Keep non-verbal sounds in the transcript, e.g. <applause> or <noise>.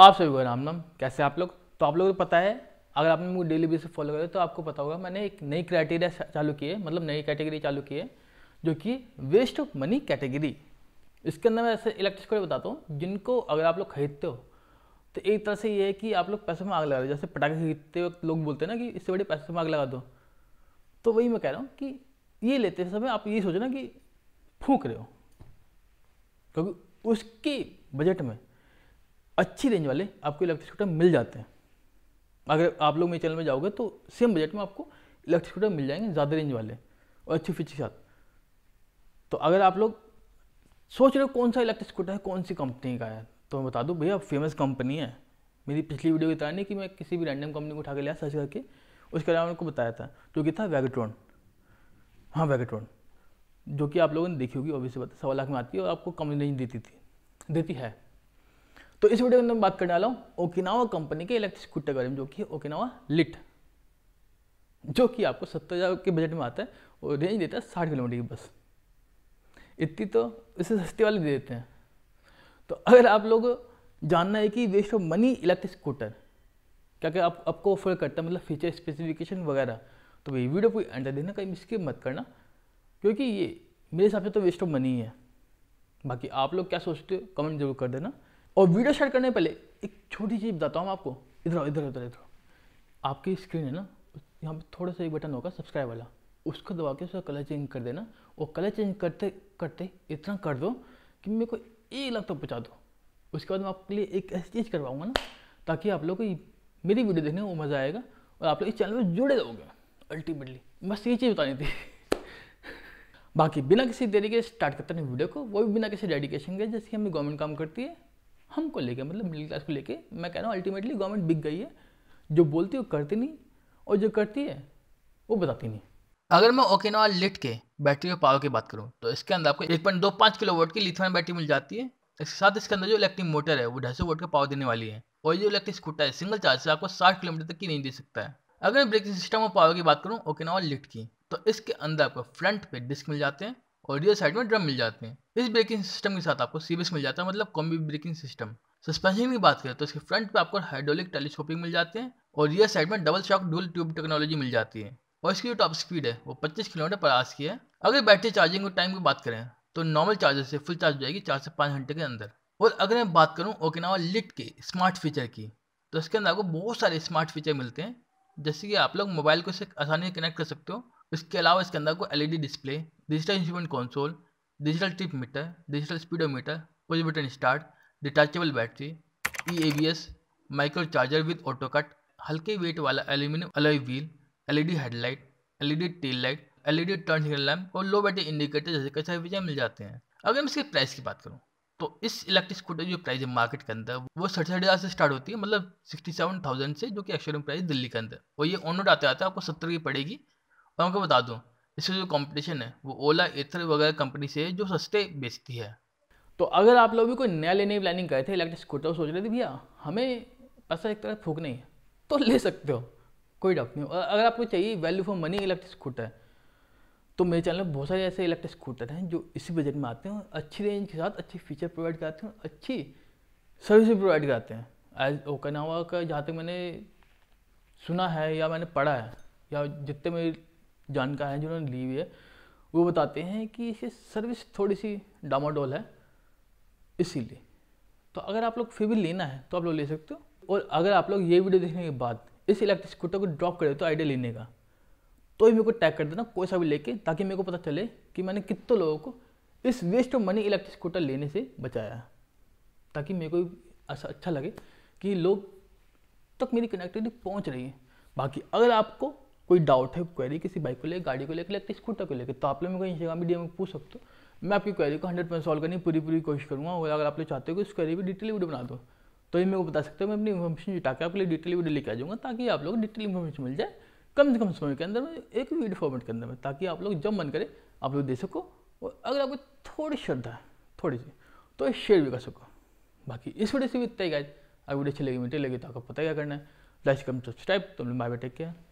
आप सभी को राम नाम कैसे आप लोग तो आप लोगों को पता है अगर आपने मुझे डेली बेसिस फॉलो करें तो आपको पता होगा मैंने एक नई क्राइटेरिया चालू की है मतलब नई कैटेगरी चालू की है जो कि वेस्ट ऑफ मनी कैटेगरी इसके अंदर मैं ऐसे इलेक्ट्रिक बताता हूँ जिनको अगर आप लोग खरीदते हो तो एक तरह से ये है कि आप लोग पैसे में आग लगा दो जैसे पटाखे खरीदते वक्त लोग बोलते हैं ना कि इससे बड़े पैसे में आग लगा दो तो वही मैं कह रहा हूँ कि ये लेते समय आप ये सोचो ना कि फूक रहे हो क्योंकि उसकी बजट में अच्छी रेंज वाले आपको इलेक्ट्रिक स्कूटर मिल जाते हैं अगर आप लोग मेरे चैनल में जाओगे तो सेम बजट में आपको इलेक्ट्रिक स्कूटर मिल जाएंगे ज़्यादा रेंज वाले और अच्छी फीचर के साथ तो अगर आप लोग सोच रहे हो कौन सा इलेक्ट्रिक स्कूटर है कौन सी कंपनी का है तो मैं बता दूँ भैया फेमस कंपनी है मेरी पिछली वीडियो की तरह नहीं कि मैं किसी भी रैंडम कंपनी को उठा के लिया सर्च करके उसके अलावा उनको बताया था जो कि था वैगट्रॉन हाँ वैगट्रॉन जो कि आप लोगों ने देखी होगी ऑब्वियसली बात सवा लाख में आती है और आपको कम रेंज देती थी देती है तो इस वीडियो में मैं बात करने वाला हूँ ओकिनावा कंपनी के इलेक्ट्रिक स्कूटर के बारे में जो कि ओकिनावा लिट जो कि आपको सत्तर हज़ार के बजट में आता है और रेंज देता है साठ किलोमीटर की बस इतनी तो इसे सस्ती वाले दे देते हैं तो अगर आप लोग जानना है कि waste of money electric scooter क्या क्या आप आपको ऑफर करता है मतलब फीचर स्पेसिफिकेशन वगैरह तो ये वीडियो कोई एंटर देना कहीं मिस्किप मत करना क्योंकि ये मेरे हिसाब से तो वेस्ट ऑफ मनी है बाकी आप लोग क्या सोचते हो कमेंट जरूर कर देना और वीडियो स्टार्ट करने पहले एक छोटी चीज़ बताता हूँ आपको इधर इधर उधर इधर आपकी स्क्रीन है ना यहाँ पे थोड़ा सा एक बटन होगा सब्सक्राइब वाला उसको दबा के उसका कलर चेंज कर देना और कलर चेंज करते करते इतना कर दो कि मेरे को एक लाख तक तो पहुँचा दो उसके बाद मैं आपके लिए एक ऐसी चीज़ करवाऊँगा ना ताकि आप लोग को मेरी वीडियो देखने में मज़ा आएगा और आप लोग इस चैनल में जुड़े रहोगे अल्टीमेटली बस ये चीज़ बतानी थी <laughs> बाकी बिना किसी देरी के स्टार्ट करते हैं वीडियो को वो भी बिना किसी डेडिकेशन के जैसे हमें गवर्नमेंट काम करती है हमको लेके मतलब मिडिल क्लास को लेके मैं कह रहा हूँ अल्टीमेटली गवर्नमेंट बिक गई है जो बोलती है वो करती नहीं और जो करती है वो बताती नहीं अगर मैं ओकेनावा लिट के बैटरी और पावर की बात करूँ तो इसके अंदर आपको एक पॉइंट दो पाँच किलो वोट की लिथियम बैटरी मिल जाती है इसके साथ इसके अंदर जो इलेक्ट्रिक मोटर है वो ढाई सौ वोट का पावर देने वाली है और जो इलेक्ट्रिक स्कूटर है सिंगल चार्ज से आपको साठ किलोमीटर तक की नहीं दे सकता है अगर ब्रेकिंग सिस्टम और पावर की बात करूँ ओकेनावा लिट की तो इसके अंदर आपको फ्रंट पे डिस्क मिल जाते हैं ऑडियो साइड में ड्रम मिल जाते हैं इस ब्रेकिंग सिस्टम के साथ आपको सीबीएस मिल जाता है मतलब कॉम्बी ब्रेकिंग सिस्टम सस्पेंशन की बात करें तो इसके फ्रंट पे आपको हाइड्रोलिक टेलीस्कोपिंग मिल जाते हैं और रियर साइड में double shock dual tube technology मिल जाती है और इसकी जो टॉप स्पीड है वो 25 किलोमीटर पर आज की है अगर बैटरी चार्जिंग के टाइम की बात करें तो नॉर्मल चार्जर से फुल चार्ज हो जाएगी चार से पाँच घंटे के अंदर और अगर मैं बात करूँ ओकिनावा लिट के स्मार्ट फीचर की तो इसके अंदर आपको बहुत सारे स्मार्ट फीचर मिलते हैं जैसे कि आप लोग मोबाइल को इसे आसानी से कनेक्ट कर सकते हो इसके अलावा इसके अंदर को LED display digital instrument console digital trip meter digital speedometer push button start detachable battery E A B S micro charger with auto cut हल्के वेट वाला aluminium alloy wheel LED headlight LED tail light LED turn signal lamp और low battery indicator जैसे कई सारे विजय मिल जाते हैं अगर मैं इसके प्राइस की बात करूँ तो इस इलेक्ट्रिक स्कूटर की जो प्राइस है मार्केट के अंदर वो सड़सठ हज़ार से स्टार्ट होती है मतलब सिक्सटी सेवन थाउजेंड से जो कि एक्चुअल प्राइस दिल्ली के अंदर और ये ऑन रोड आते आते आपको सत्तर की पड़ेगी तो आपको बता दूँ इसका जो कंपटीशन है वो ओला एथर वगैरह कंपनी से है जो सस्ते बेचती है तो अगर आप लोग भी कोई नया लेने की प्लानिंग करे थे इलेक्ट्रिक स्कूटर सोच रहे थे भैया हमें पैसा एक तरह फूक नहीं है तो ले सकते हो कोई डाउट नहीं और अगर आपको चाहिए value for money electric scooter तो मेरे चैनल में बहुत सारे ऐसे इलेक्ट्रिक स्कूटर हैं जो इसी बजट में आते हैं अच्छी रेंज के साथ अच्छे फीचर प्रोवाइड कराते हैं अच्छी सर्विस प्रोवाइड कराते हैं एज ओकनावा का जहाँ तक मैंने सुना है या मैंने पढ़ा है या जितने मेरे जानकार हैं जिन्होंने ली हुई है वो बताते हैं कि ये सर्विस थोड़ी सी डामाडोल है इसीलिए तो अगर आप लोग फिर भी लेना है तो आप लोग ले सकते हो और अगर आप लोग ये वीडियो देखने के बाद इस इलेक्ट्रिक स्कूटर को ड्रॉप कर दे तो आइडिया लेने का तो ही मेरे को टैग कर देना कोई सा भी लेके ताकि मेरे को पता चले कि मैंने कितने लोगों को इस waste of money electric scooter लेने से बचाया ताकि मेरे को ऐसा अच्छा लगे कि लोग तक मेरी कनेक्टिविटी पहुंच रही है बाकी अगर आपको कोई डाउट है क्वेरी किसी बाइक को लेकर गाड़ी को लेकर लेकर स्कूटर को लेकर तो आप लोग मेरे को इंस्टाग्राम डी में पूछ सकते हो मैं आपकी क्वेरी को हंड्रेड परसेंट सॉल्व करने की पूरी पूरी कोशिश करूँगा और अगर आप लोग चाहते हो कि उस क्वेरी डिटेल वीडियो बना दो तो ये मेरे को बता सकते हो मैं अपनी इन्फॉर्मेशन जुटा के आपके लिए डिटेल वीडियो लेकर आ जाऊँगा ताकि आप लोग डिटेल इन्फॉर्मेशन मिल जाए कम से कम समय के अंदर में एक वीडियो फॉर्मेट के अंदर में ताकि आप लोग जब मन करे आप लोग दे सको और अगर आपको थोड़ी श्रद्धा है थोड़ी सी तो शेयर भी कर सको बाकी इस वीडियो से भी इतना ही गाइज अगर वीडियो अच्छी लगी मीठी लगी तो आपको पता क्या करना है लाइक कम सब्सक्राइब तो लोग बाय बाय टेक केयर